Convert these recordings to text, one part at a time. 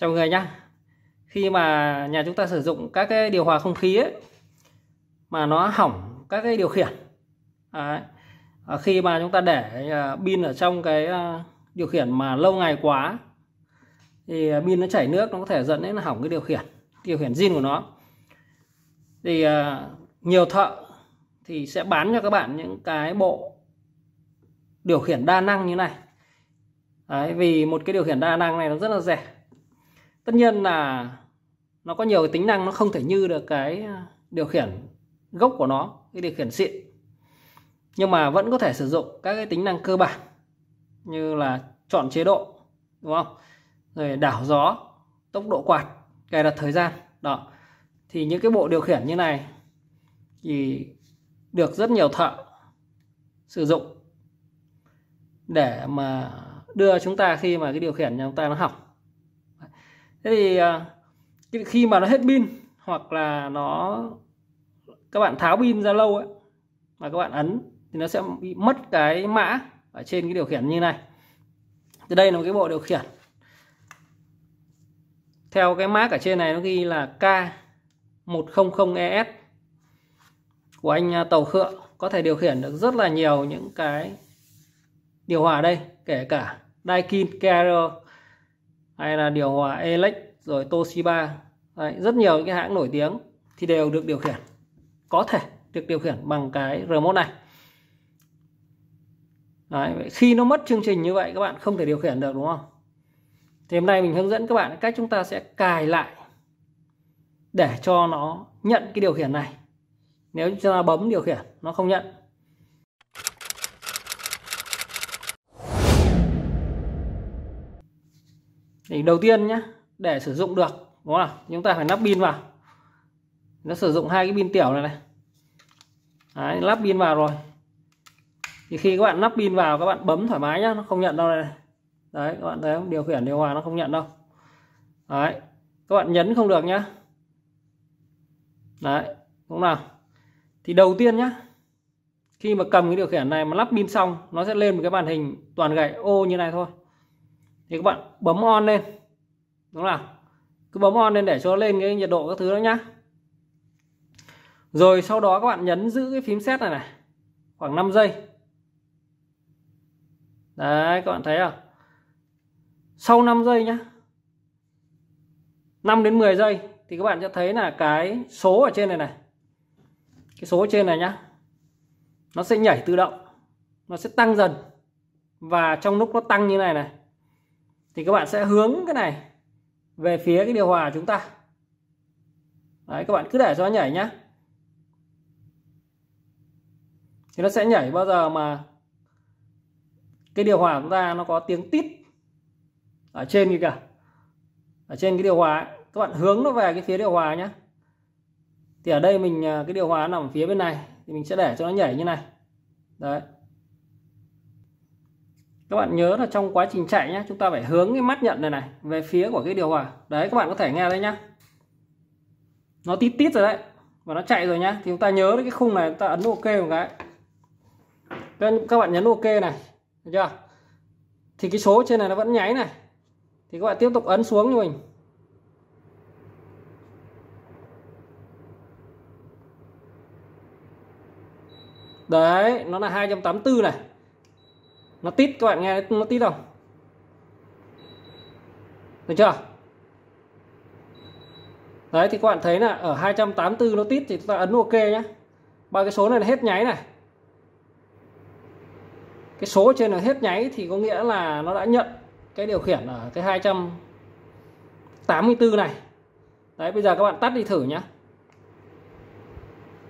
chào người nhá khi mà nhà chúng ta sử dụng các cái điều hòa không khí ấy, mà nó hỏng các cái điều khiển Đấy. À, khi mà chúng ta để à, pin ở trong cái à, điều khiển mà lâu ngày quá thì à, pin nó chảy nước nó có thể dẫn đến hỏng cái điều khiển điều khiển zin của nó thì nhiều thợ thì sẽ bán cho các bạn những cái bộ điều khiển đa năng như này Đấy, vì một cái điều khiển đa năng này nó rất là rẻ tất nhiên là nó có nhiều cái tính năng nó không thể như được cái à, điều khiển gốc của nó cái điều khiển xịn nhưng mà vẫn có thể sử dụng các cái tính năng cơ bản như là chọn chế độ đúng không rồi đảo gió tốc độ quạt cài đặt thời gian đó thì những cái bộ điều khiển như này thì được rất nhiều thợ sử dụng để mà đưa chúng ta khi mà cái điều khiển nhà chúng ta nó học thế thì à, khi mà nó hết pin hoặc là nó các bạn tháo pin ra lâu ấy mà các bạn ấn thì nó sẽ bị mất cái mã ở trên cái điều khiển như này thì đây là một cái bộ điều khiển theo cái mã ở trên này nó ghi là K100ES của anh à, tàu khựa có thể điều khiển được rất là nhiều những cái điều hòa đây kể cả Daikin KR hay là điều hòa Elec rồi Toshiba Đấy, rất nhiều cái hãng nổi tiếng thì đều được điều khiển có thể được điều khiển bằng cái remote này Đấy, khi nó mất chương trình như vậy các bạn không thể điều khiển được đúng không thì hôm nay mình hướng dẫn các bạn cách chúng ta sẽ cài lại để cho nó nhận cái điều khiển này nếu chúng ta bấm điều khiển nó không nhận thì đầu tiên nhé để sử dụng được đúng không chúng ta phải lắp pin vào nó sử dụng hai cái pin tiểu này này Đấy, lắp pin vào rồi thì khi các bạn lắp pin vào các bạn bấm thoải mái nhá nó không nhận đâu này đấy các bạn thấy không điều khiển điều hòa nó không nhận đâu đấy các bạn nhấn không được nhá đấy đúng nào thì đầu tiên nhá khi mà cầm cái điều khiển này mà lắp pin xong nó sẽ lên một cái màn hình toàn gạch ô như này thôi thì các bạn bấm on lên đúng không cứ bấm on lên để cho lên cái nhiệt độ các thứ đó nhá rồi sau đó các bạn nhấn giữ cái phím set này này khoảng 5 giây đấy các bạn thấy không sau 5 giây nhá 5 đến 10 giây thì các bạn sẽ thấy là cái số ở trên này này cái số trên này nhá nó sẽ nhảy tự động nó sẽ tăng dần và trong lúc nó tăng như này này thì các bạn sẽ hướng cái này về phía cái điều hòa chúng ta đấy các bạn cứ để cho nó nhảy nhá thì nó sẽ nhảy bao giờ mà cái điều hòa chúng ta nó có tiếng tít ở trên kia kìa ở trên cái điều hòa ấy, các bạn hướng nó về cái phía điều hòa nhá, thì ở đây mình à, cái điều hòa nằm phía bên này thì mình sẽ để cho nó nhảy như này đấy các bạn nhớ là trong quá trình chạy nhé chúng ta phải hướng cái mắt nhận này này về phía của cái điều hòa đấy các bạn có thể nghe đấy nhá nó tít tít rồi đấy và nó chạy rồi nhá thì chúng ta nhớ cái khung này chúng ta ấn ok một cái các bạn nhấn ok này được chưa thì cái số trên này nó vẫn nháy này thì các bạn tiếp tục ấn xuống như mình đấy nó là 284 này nó tít các bạn nghe nó tít không được chưa đấy thì các bạn thấy là ở 284 nó tít thì chúng ta ấn ok nhé ba cái số này là hết nháy này cái số trên là hết nháy thì có nghĩa là nó đã nhận cái điều khiển ở cái 284 này đấy bây giờ các bạn tắt đi thử nhé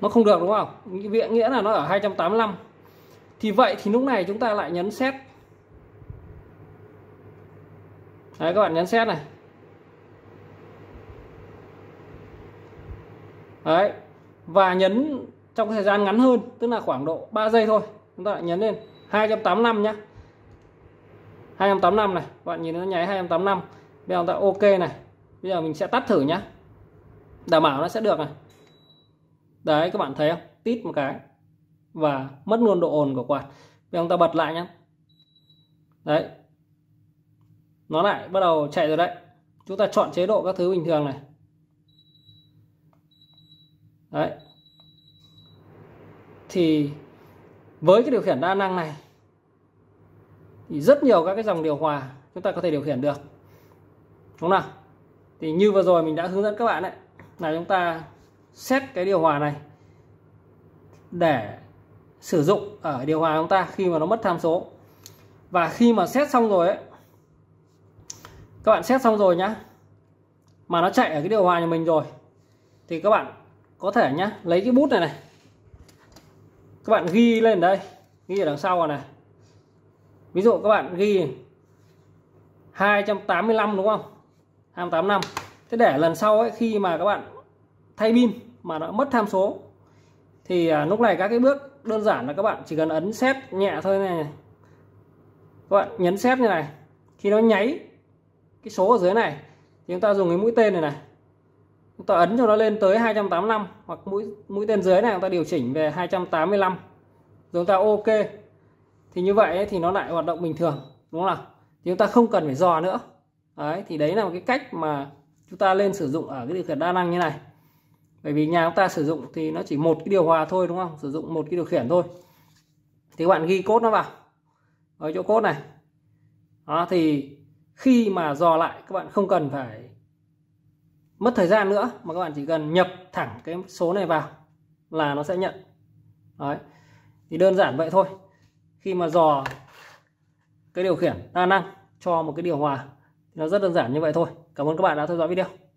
nó không được đúng không nghĩa là nó ở 285 thì vậy thì lúc này chúng ta lại nhấn set đấy các bạn nhấn set này đấy và nhấn trong thời gian ngắn hơn tức là khoảng độ 3 giây thôi chúng ta lại nhấn lên 285 nhá 285 này các bạn nhìn nó nháy 285 bây giờ ta ok này bây giờ mình sẽ tắt thử nhá đảm bảo nó sẽ được này đấy các bạn thấy không tít một cái và mất luôn độ ồn của quạt bây giờ chúng ta bật lại nhé đấy nó lại bắt đầu chạy rồi đấy chúng ta chọn chế độ các thứ bình thường này đấy thì với cái điều khiển đa năng này thì rất nhiều các cái dòng điều hòa chúng ta có thể điều khiển được đúng không nào thì như vừa rồi mình đã hướng dẫn các bạn đấy là chúng ta xét cái điều hòa này để sử dụng ở điều hòa chúng ta khi mà nó mất tham số và khi mà xét xong rồi ấy các bạn xét xong rồi nhá mà nó chạy ở cái điều hòa nhà mình rồi thì các bạn có thể nhá lấy cái bút này này các bạn ghi lên đây ghi ở đằng sau này ví dụ các bạn ghi 285 đúng không 285 thế để lần sau ấy khi mà các bạn thay pin mà nó mất tham số thì à, lúc này các cái bước đơn giản là các bạn chỉ cần ấn xét nhẹ thôi này các bạn nhấn xét như này khi nó nháy cái số ở dưới này thì chúng ta dùng cái mũi tên này này chúng ta ấn cho nó lên tới 285 hoặc mũi mũi tên dưới này chúng ta điều chỉnh về 285 rồi chúng ta ok thì như vậy thì nó lại hoạt động bình thường đúng không nào thì chúng ta không cần phải dò nữa đấy thì đấy là một cái cách mà chúng ta lên sử dụng ở cái điều khiển đa năng như này bởi vì nhà chúng ta sử dụng thì nó chỉ một cái điều hòa thôi đúng không sử dụng một cái điều khiển thôi thì các bạn ghi cốt nó vào ở chỗ cốt này đó thì khi mà dò lại các bạn không cần phải mất thời gian nữa mà các bạn chỉ cần nhập thẳng cái số này vào là nó sẽ nhận đấy thì đơn giản vậy thôi khi mà dò cái điều khiển đa năng cho một cái điều hòa nó rất đơn giản như vậy thôi cảm ơn các bạn đã theo dõi video